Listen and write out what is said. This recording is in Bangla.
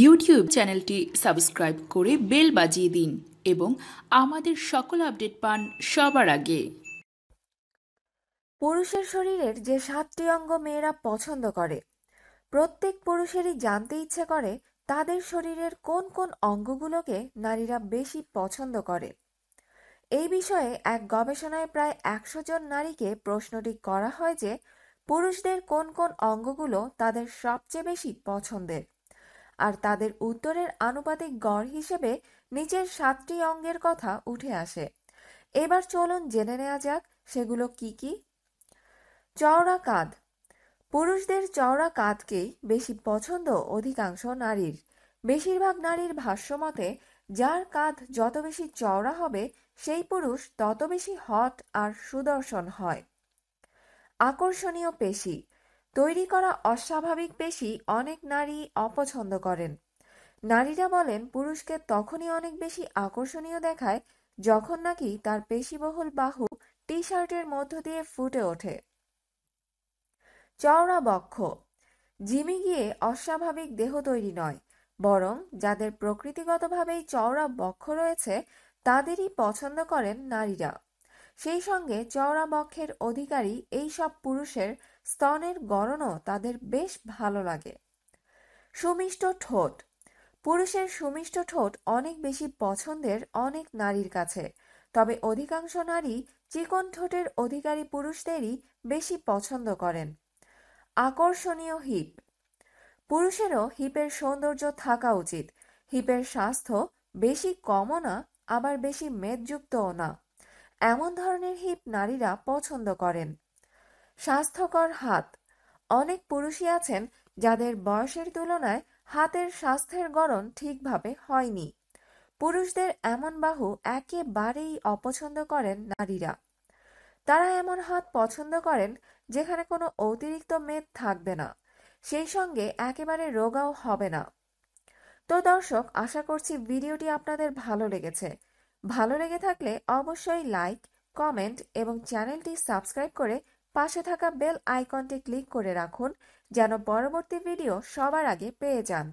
ইউটিউব চ্যানেলটি সাবস্ক্রাইব করে বেল বাজিয়ে দিন এবং আমাদের সকল আপডেট পান সবার আগে পুরুষের শরীরের যে সাতটি অঙ্গ মেয়েরা পছন্দ করে প্রত্যেক পুরুষেরই জানতে ইচ্ছে করে তাদের শরীরের কোন কোন অঙ্গগুলোকে নারীরা বেশি পছন্দ করে এই বিষয়ে এক গবেষণায় প্রায় একশো জন নারীকে প্রশ্নটি করা হয় যে পুরুষদের কোন কোন অঙ্গগুলো তাদের সবচেয়ে বেশি পছন্দের আর তাদের উত্তরের আনুপাতিক গড় হিসেবে নিচের সাতটি অঙ্গের কথা উঠে আসে এবার চলুন জেনে নেওয়া যাক সেগুলো কি কি চওড়া কাঁধ পুরুষদের চওড়া কাঁধকেই বেশি পছন্দ অধিকাংশ নারীর বেশিরভাগ নারীর ভাষ্যমতে যার কাঁধ যত বেশি চওড়া হবে সেই পুরুষ তত বেশি হট আর সুদর্শন হয় আকর্ষণীয় পেশি তৈরি করা অস্বাভাবিক পেশি অনেক নারী অপছন্দ করেন নারীরা বলেন পুরুষকে তখনই অনেক বেশি আকর্ষণীয় দেখায় যখন নাকি তার পেশিবহুল বাহু টি শার্টের মধ্য দিয়ে ফুটে ওঠে চওড়া বক্ষ জিমি গিয়ে অস্বাভাবিক দেহ তৈরি নয় বরং যাদের প্রকৃতিগতভাবেই চওড়া বক্ষ রয়েছে তাদেরই পছন্দ করেন নারীরা সেই সঙ্গে চওড়া বক্ষের অধিকারী এই সব পুরুষের স্তনের গড়নও তাদের বেশ ভালো লাগে সুমিষ্ট ঠোঁট পুরুষের সুমিষ্ট ঠোঁট অনেক বেশি পছন্দের অনেক নারীর কাছে তবে অধিকাংশ নারী চিকন ঠোঁটের অধিকারী পুরুষদেরই বেশি পছন্দ করেন আকর্ষণীয় হিপ পুরুষেরও হিপের সৌন্দর্য থাকা উচিত হিপের স্বাস্থ্য বেশি কমও না আবার বেশি মেদযুক্তও না এমন ধরনের হিপ নারীরা পছন্দ করেন স্বাস্থ্যকর হাত অনেক পুরুষই আছেন যাদের বয়সের তুলনায় হাতের স্বাস্থ্যের গড়ন ঠিকভাবে হয়নি পুরুষদের এমন বাহু একেবারেই অপছন্দ করেন নারীরা তারা এমন হাত পছন্দ করেন যেখানে কোনো অতিরিক্ত মেদ থাকবে না সেই সঙ্গে একেবারে রোগাও হবে না তো দর্শক আশা করছি ভিডিওটি আপনাদের ভালো লেগেছে ভালো লেগে থাকলে অবশ্যই লাইক কমেন্ট এবং চ্যানেলটি সাবস্ক্রাইব করে পাশে থাকা বেল আইকনটি ক্লিক করে রাখুন যেন পরবর্তী ভিডিও সবার আগে পেয়ে যান